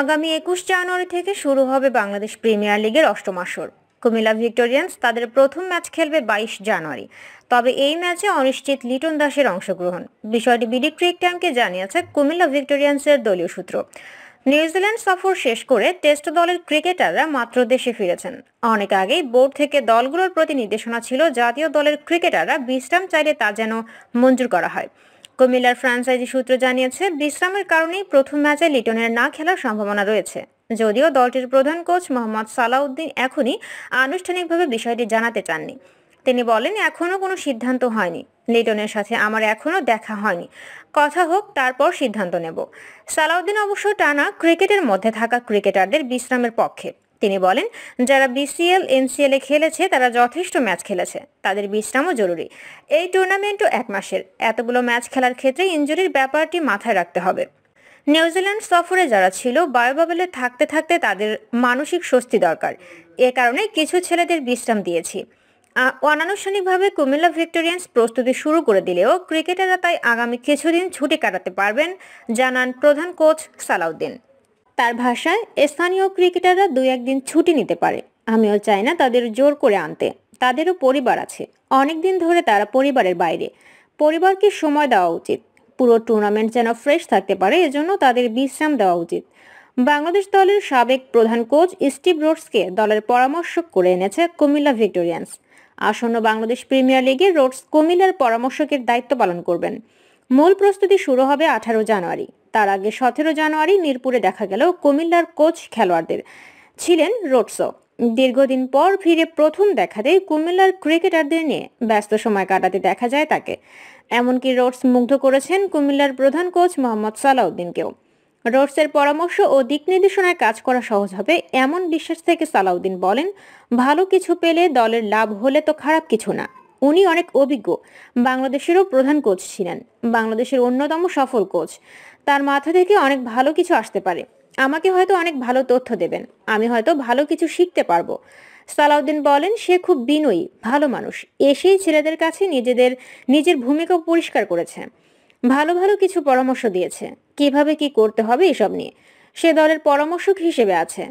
আগামী একুশ জানুয়ারি থেকে শুরু হবে বাংলাদেশ প্রিমিয়ার লিগের অষ্টম আসর কুমিল্লা ভিক্টোরিয়ান্স তাদের প্রথম ম্যাচ খেলবে বাইশ জানুয়ারি তবে এই ম্যাচে অনিশ্চিত লিটন দাসের অংশগ্রহণ বিষয়টি বিডি ক্রিক ট্যামকে জানিয়েছে কুমিল্লা ভিক্টোরিয়ান্সের দলীয় সূত্র নিউজিল্যান্ড সফর শেষ করে টেস্ট দলের ক্রিকেটাররা মাত্র দেশে ফিরেছেন অনেক আগেই বোর্ড থেকে দলগুলোর প্রতি নির্দেশনা ছিল জাতীয় দলের ক্রিকেটাররা বিশ্রাম চাইলে তা যেন মঞ্জুর করা হয় কুমিল্লার ফ্রাঞ্চাইজি সূত্র জানিয়েছে বিশ্রামের কারণেই প্রথম ম্যাচে লিটনের না খেলার সম্ভাবনা রয়েছে যদিও দলটির প্রধান কোচ মোহাম্মদ সালাউদ্দিন এখনই আনুষ্ঠানিকভাবে বিষয়টি জানাতে চাননি তিনি বলেন এখনও কোনো সিদ্ধান্ত হয়নি লিটনের সাথে আমার এখনও দেখা হয়নি কথা হোক তারপর সিদ্ধান্ত নেব সালাউদ্দিন অবশ্য টানা ক্রিকেটের মধ্যে থাকা ক্রিকেটারদের বিশ্রামের পক্ষে তিনি বলেন যারা বিসিএল এ খেলেছে তারা যথেষ্ট ম্যাচ খেলেছে তাদের বিশ্রামও জরুরি এই টুর্নামেন্টও এক মাসের এতগুলো ম্যাচ খেলার ক্ষেত্রে ইঞ্জুরির ব্যাপারটি মাথায় রাখতে হবে নিউজিল্যান্ড সফরে যারা ছিল বায়োবাবেলে থাকতে থাকতে তাদের মানসিক স্বস্তি দরকার এ কারণে কিছু ছেলেদের বিশ্রাম দিয়েছি অনানুষ্ঠানিকভাবে কুমিল্লা ভিক্টোরিয়ান্স প্রস্তুতি শুরু করে দিলেও ক্রিকেটাররা তাই আগামী কিছুদিন ছুটি কাটাতে পারবেন জানান প্রধান কোচ সালাউদ্দিন তার ভাষায় স্থানীয় ক্রিকেটাররা দুই একদিন ছুটি নিতে পারে আমিও চাই না তাদের জোর করে আনতে তাদেরও পরিবার আছে অনেক দিন ধরে তারা পরিবারের বাইরে পরিবারকে সময় দেওয়া উচিত পুরো টুর্নামেন্ট যেন ফ্রেশ থাকতে পারে এজন্য তাদের বিশ্রাম দেওয়া উচিত বাংলাদেশ দলের সাবেক প্রধান কোচ স্টিভ রোডসকে দলের পরামর্শ করে এনেছে কুমিল্লা ভিক্টোরিয়ান্স আসন্ন বাংলাদেশ প্রিমিয়ার লিগে রোডস কুমিল্লার পরামর্শকের দায়িত্ব পালন করবেন মূল প্রস্তুতি শুরু হবে আঠারো জানুয়ারি তার আগে সতেরো জানুয়ারি মিরপুরে দেখা গেল কুমিল্লার কোচ খেলোয়াড়দের ছিলেন রোডসো দীর্ঘদিন পর ফিরে প্রথম দেখাতেই কুমিল্লার ক্রিকেটারদের নিয়ে ব্যস্ত সময় কাটাতে দেখা যায় তাকে এমনকি রোডস মুগ্ধ করেছেন কুমিল্লার প্রধান কোচ মোহাম্মদ সালাউদ্দিনকেও রোডসের পরামর্শ ও দিক নির্দেশনায় কাজ করা সহজ হবে এমন বিশ্বাস থেকে সালাউদ্দিন বলেন ভালো কিছু পেলে দলের লাভ হলে তো খারাপ কিছু না উনি অনেক অভিজ্ঞ বাংলাদেশেরও প্রধান কোচ ছিলেন বাংলাদেশের অন্যতম সফল কোচ তার মাথা থেকে অনেক ভালো কিছু আসতে পারে আমাকে হয়তো অনেক ভালো তথ্য দেবেন আমি হয়তো ভালো কিছু শিখতে পারবো সালাউদ্দিন বলেন সে খুব বিনয়ী ভালো মানুষ এসেই ছেলেদের কাছে নিজেদের নিজের ভূমিকা পরিষ্কার করেছে ভালো ভালো কিছু পরামর্শ দিয়েছে কিভাবে কি করতে হবে এসব নিয়ে সে দলের পরামর্শক হিসেবে আছে